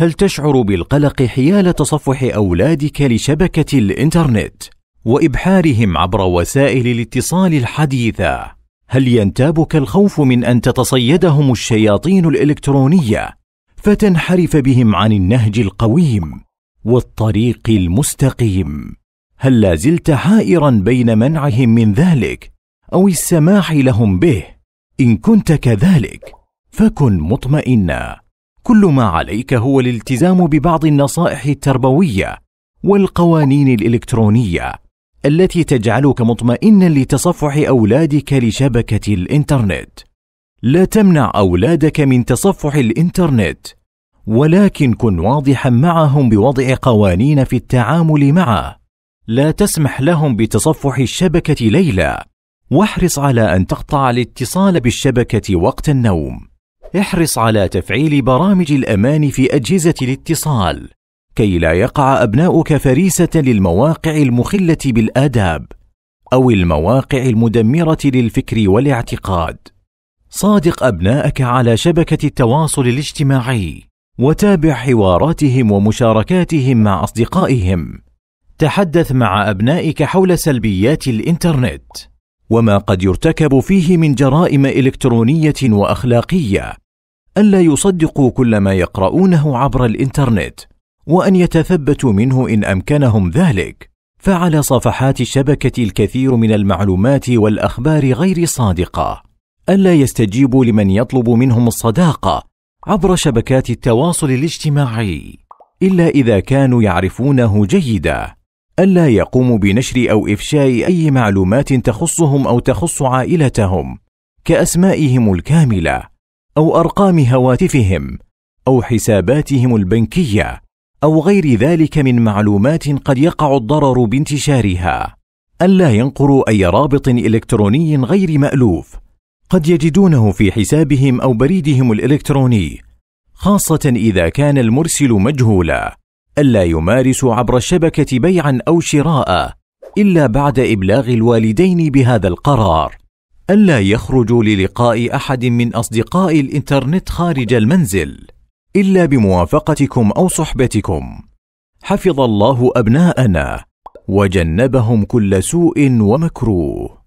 هل تشعر بالقلق حيال تصفح اولادك لشبكه الانترنت وابحارهم عبر وسائل الاتصال الحديثه هل ينتابك الخوف من ان تتصيدهم الشياطين الالكترونيه فتنحرف بهم عن النهج القويم والطريق المستقيم هل لا زلت حائرا بين منعهم من ذلك او السماح لهم به ان كنت كذلك فكن مطمئنا كل ما عليك هو الالتزام ببعض النصائح التربويه والقوانين الالكترونيه التي تجعلك مطمئنا لتصفح اولادك لشبكه الانترنت لا تمنع اولادك من تصفح الانترنت ولكن كن واضحا معهم بوضع قوانين في التعامل معه لا تسمح لهم بتصفح الشبكه ليلا واحرص على ان تقطع الاتصال بالشبكه وقت النوم احرص على تفعيل برامج الأمان في أجهزة الاتصال كي لا يقع أبناؤك فريسة للمواقع المخلة بالآداب أو المواقع المدمرة للفكر والاعتقاد. صادق أبناءك على شبكة التواصل الاجتماعي، وتابع حواراتهم ومشاركاتهم مع أصدقائهم. تحدث مع أبنائك حول سلبيات الإنترنت، وما قد يرتكب فيه من جرائم إلكترونية وأخلاقية، الا يصدقوا كل ما يقرؤونه عبر الانترنت وان يتثبتوا منه ان امكنهم ذلك فعلى صفحات الشبكه الكثير من المعلومات والاخبار غير صادقه الا يستجيبوا لمن يطلب منهم الصداقه عبر شبكات التواصل الاجتماعي الا اذا كانوا يعرفونه جيدا الا يقوموا بنشر او افشاء اي معلومات تخصهم او تخص عائلتهم كاسمائهم الكامله او ارقام هواتفهم او حساباتهم البنكيه او غير ذلك من معلومات قد يقع الضرر بانتشارها الا ينقروا اي رابط الكتروني غير مالوف قد يجدونه في حسابهم او بريدهم الالكتروني خاصه اذا كان المرسل مجهولا الا يمارسوا عبر الشبكه بيعا او شراء الا بعد ابلاغ الوالدين بهذا القرار ألا يخرجوا للقاء أحد من أصدقاء الإنترنت خارج المنزل إلا بموافقتكم أو صحبتكم. حفظ الله أبناءنا وجنبهم كل سوء ومكروه.